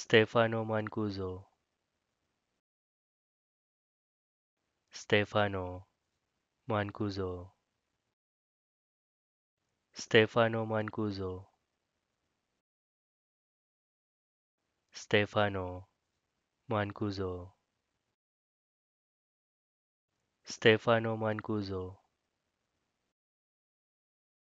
Stefano Mancuso Stefano Mancuso Stefano Mancuso Stefano Mancuso Stefano Mancuso